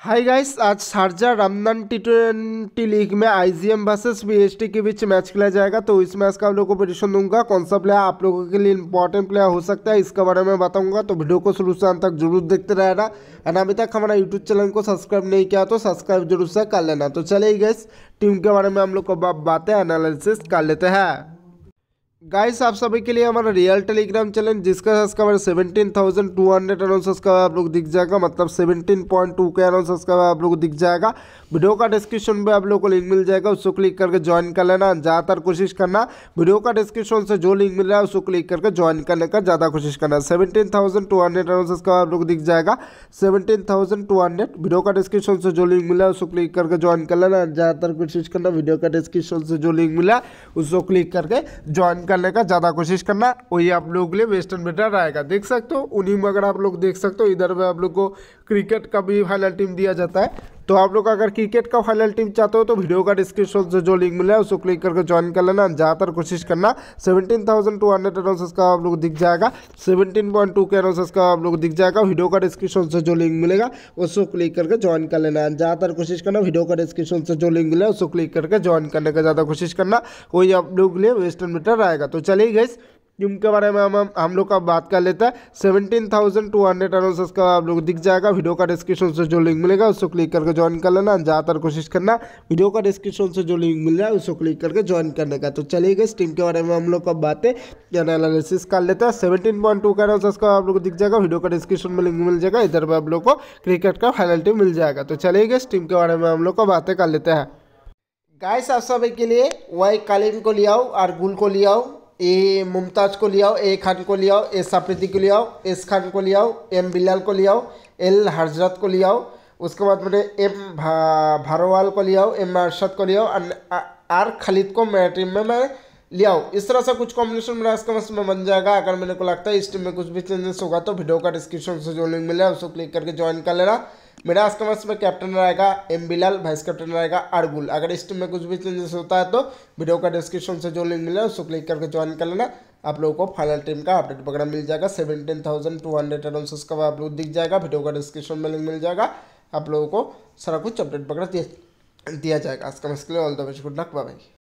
हाय guys आज Sharjah Ramadan T twenty league में IGM versus VST के बीच मैच खेला जाएगा तो इस मैच का आप लोगों को पोजिशन दूंगा कौन सा प्लेयर आप लोगों के लिए इंपॉर्टेंट प्लेयर हो सकता है इसके बारे में बताऊंगा तो वीडियो को शुरू से अंत तक जरूर देखते रहना एंड अभी तक हमारा यूट्यूब चैनल को सब्सक्राइब नहीं किया तो सब्सक्राइब जरूर से कर लेना तो चले गाइस टीम के बारे में हम लोग को बातें एनालिसिस कर लेते हैं गाइस आप सभी के लिए हमारा रियल टेलीग्राम चैनल जिसका subscriber seventeen thousand two hundred announce subscriber आप लोग दिख जाएगा मतलब seventeen point two K announce subscriber आप लोग दिख जाएगा वीडियो का डिस्क्रिप्शन में आप लोग को लिंक मिल जाएगा उसको क्लिक करके ज्वाइन कर लेना ज़्यादातर कोशिश करना वीडियो का डिस्क्रिप्शन से जो लिंक मिल रहा है उसको क्लिक करके ज्वाइन करने का ज़्यादा कोशिश करना seventeen thousand two hundred announce subscriber आप लोग दिख जाएगा seventeen thousand two hundred video का डिस्क्रिप्शन से जो लिंक मिला है उसको क्लिक करके ज्वाइन कर लेना ज़्यादातर कोशिश करना वीडियो का डिस्क्रिप्शन से जो लिंक मिला उसको क्लिक करके ज्वाइन करने का ज़्यादा कोशिश करना वही आप लोगों के लिए वेस्टर्न बेटर रहेगा देख सकते हो उन्हीं में अगर आप लोग देख सकते हो इधर में आप लोग को क्रिकेट का भी फाइनल टीम दिया जाता है तो आप लोग अगर क्रिकेट का फाइनल टीम चाहते हो तो वीडियो का डिस्क्रिप्शन से जो लिंक मिला है उसको क्लिक करके ज्वाइन कर लेना ज़्यादातर कोशिश करना seventeen thousand two hundred announces का आप लोग दिख जाएगा seventeen point two K announces का आप लोग दिख जाएगा वीडियो का डिस्क्रिप्शन से जो लिंक मिलेगा उसको क्लिक करके ज्वाइन कर लेना ज़्यादातर कोशिश करना वीडियो का डिस्क्रिप्शन से जो लिंक मिला है उसको क्लिक करके ज्वाइन करने का ज़्यादा कोशिश करना कोई आप लोग के लिए वेस्टर्न मीटर आएगा तो चलिए गई जिनके बारे में हम हम लोग का बात कर लेते हैं seventeen thousand two hundred announcers का आप लोग दिख जाएगा वीडियो का डिस्क्रिप्शन से जो लिंक मिलेगा उसको क्लिक करके ज्वाइन कर लेना ज़्यादातर कोशिश करना वीडियो का डिस्क्रिप्शन से जो लिंक मिल रहा है उसको क्लिक करके ज्वाइन करने का तो चलिएगा इस टीम के बारे में हम लोग का बातें एनालिसिस कर लेते हैं सेवेंटीन पॉइंट टू का अनाउंसर्स का आप लोग दिख जाएगा वीडियो का डिस्क्रिप्शन में लिंक मिल जाएगा इधर पर आप लोग को क्रिकेट का फाइनल टीम मिल जाएगा तो चलिएगा इस टीम के बारे में हम लोग को बातें कर लेते हैं गाय साफ सभी के लिए वही कालीन को ले आओ और गुल को ले आओ ए मुमताज़ को ले आओ ए खान को ले आओ ए साप्रीति को ले आओ एस खान को ले आओ एम बिलाल को ले आओ एल हजरत को ले आओ उसके बाद मैंने एम भा को ले आओ एम अरशद को ले आओ आर खलीद को मेरे टीम में मैं लियाओ आओ इस तरह से कुछ कॉम्बिनेशन मेरा इसका मस्त में बन जाएगा अगर मेरे को लगता है इस टीम में कुछ भी चेंजेस होगा तो वीडियो का डिस्क्रिप्शन से जो लिंक मिला है उसको क्लिक करके ज्वाइन कर लेना मिडास कमर्स में कैप्टन रहेगा एम बिलाल वाइस कैप्टन रहेगा अरगुल अगर इस टीम में कुछ भी चेंजेस होता है तो वीडियो का डिस्क्रिप्शन से जो लिंक मिला है उसको क्लिक करके ज्वाइन कर लेना आप लोगों को फाइनल टीम का अपडेट वगैरह मिल जाएगा seventeen thousand two hundred announces का आप लोग दिख जाएगा वीडियो का डिस्क्रिप्शन में लिंक मिल जाएगा आप लोगों को सारा कुछ अपडेट वगैरह दिया जाएगा आज कम इसके लिए all the best good luck by